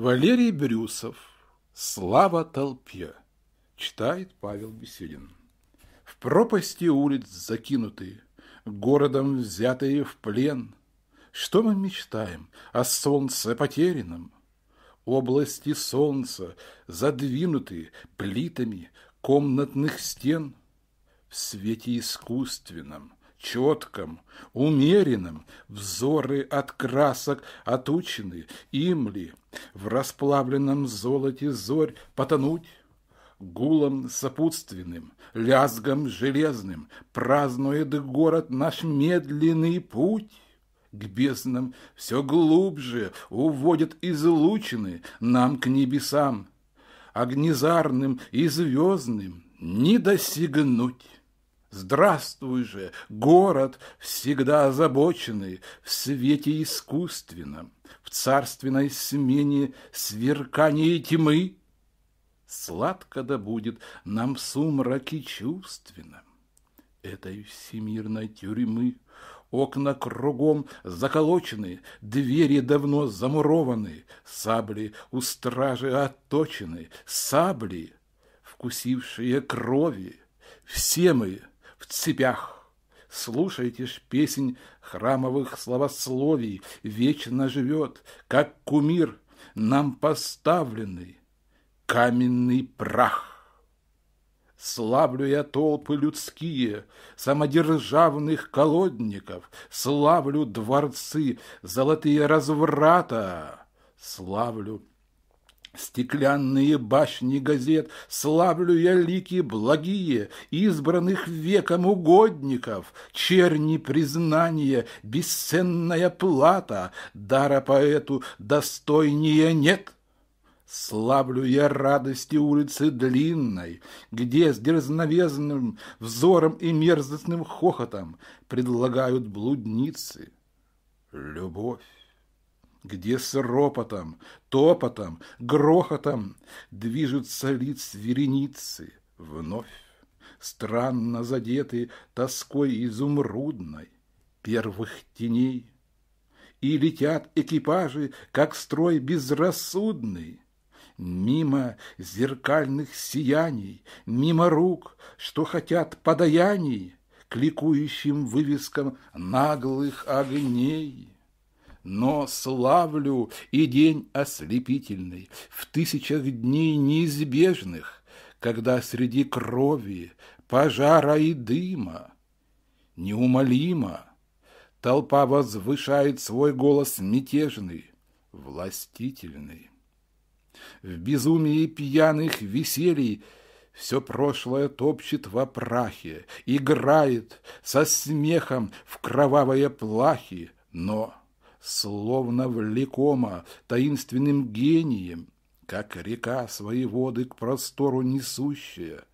Валерий Брюсов. Слава толпе. Читает Павел Беседин. В пропасти улиц закинутые, городом взятые в плен. Что мы мечтаем о солнце потерянном? Области солнца задвинуты плитами комнатных стен в свете искусственном, четком, умеренном, взоры от красок отучены, им ли в расплавленном золоте зорь потонуть? гулом сопутственным, лязгом железным, празднует город наш медленный путь. К безднам все глубже уводят излучины нам к небесам, огнезарным и звездным не досягнуть. Здравствуй же, город, всегда озабоченный, В свете искусственном, в царственной смене Сверкание тьмы. Сладко да будет нам в сумраке чувственном Этой всемирной тюрьмы. Окна кругом заколочены, двери давно замурованы, Сабли у стражи отточены, сабли, вкусившие крови. Все мы — в цепях. Слушайте ж песнь храмовых словословий, Вечно живет, как кумир, нам поставленный каменный прах. Славлю я толпы людские, самодержавных колодников, Славлю дворцы, золотые разврата, славлю Стеклянные башни газет славлю я лики благие, Избранных веком угодников, черни признания, Бесценная плата, дара поэту достойнее нет. Славлю я радости улицы длинной, Где с дерзновезным взором и мерзостным хохотом Предлагают блудницы любовь где с ропотом, топотом, грохотом движутся лиц вереницы вновь, странно задеты тоской изумрудной первых теней. И летят экипажи, как строй безрассудный, мимо зеркальных сияний, мимо рук, что хотят подаяний, к ликующим вывескам наглых огней но славлю и день ослепительный, в тысячах дней неизбежных, когда среди крови, пожара и дыма неумолимо толпа возвышает свой голос мятежный, властительный. В безумии пьяных веселий все прошлое топчет во прахе, играет со смехом в кровавые плахи, но словно влекома таинственным гением, как река свои воды к простору несущая,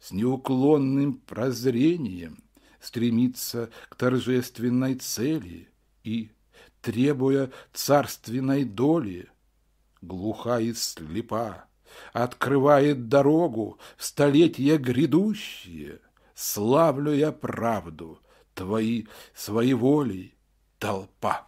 с неуклонным прозрением стремится к торжественной цели и, требуя царственной доли, глуха и слепа, открывает дорогу в столетия грядущие, славлю я правду, твои своей волей толпа.